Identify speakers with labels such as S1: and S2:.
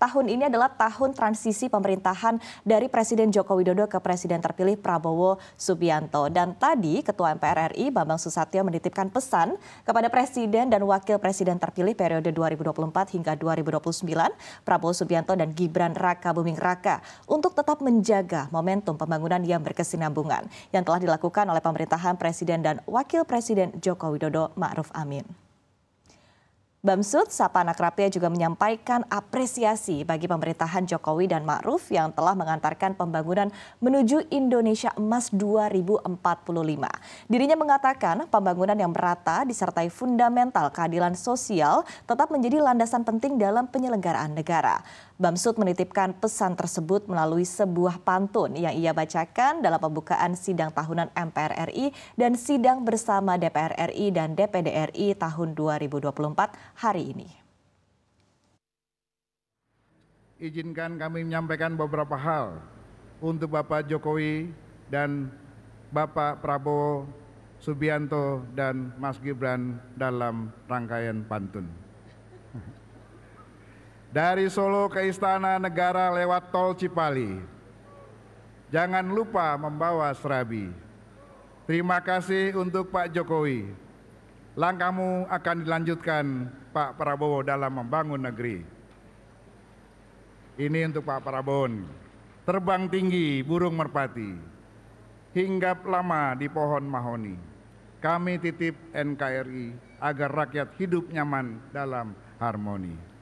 S1: tahun ini adalah tahun transisi pemerintahan dari Presiden Joko Widodo ke Presiden terpilih Prabowo Subianto. Dan tadi Ketua MPR RI Bambang Susatyo menitipkan pesan kepada Presiden dan Wakil Presiden terpilih periode 2024 hingga 2029 Prabowo Subianto dan Gibran Raka Buming Raka untuk tetap menjaga momentum pembangunan yang berkesinambungan yang telah dilakukan oleh pemerintahan Presiden dan Wakil Presiden Joko Widodo Ma'ruf Amin. Bamsud Sapa Nakrapia juga menyampaikan apresiasi bagi pemerintahan Jokowi dan Ma'ruf yang telah mengantarkan pembangunan menuju Indonesia Emas 2045. Dirinya mengatakan pembangunan yang merata disertai fundamental keadilan sosial tetap menjadi landasan penting dalam penyelenggaraan negara. Bamsud menitipkan pesan tersebut melalui sebuah pantun yang ia bacakan dalam pembukaan sidang tahunan MPR RI dan sidang bersama DPR RI dan DPD RI tahun 2024 hari ini.
S2: Izinkan kami menyampaikan beberapa hal untuk Bapak Jokowi dan Bapak Prabowo Subianto dan Mas Gibran dalam rangkaian pantun dari Solo ke Istana Negara lewat Tol Cipali. Jangan lupa membawa serabi. Terima kasih untuk Pak Jokowi. Langkahmu akan dilanjutkan Pak Prabowo dalam membangun negeri. Ini untuk Pak Prabowo. Terbang tinggi burung merpati. Hinggap lama di pohon mahoni. Kami titip NKRI agar rakyat hidup nyaman dalam harmoni.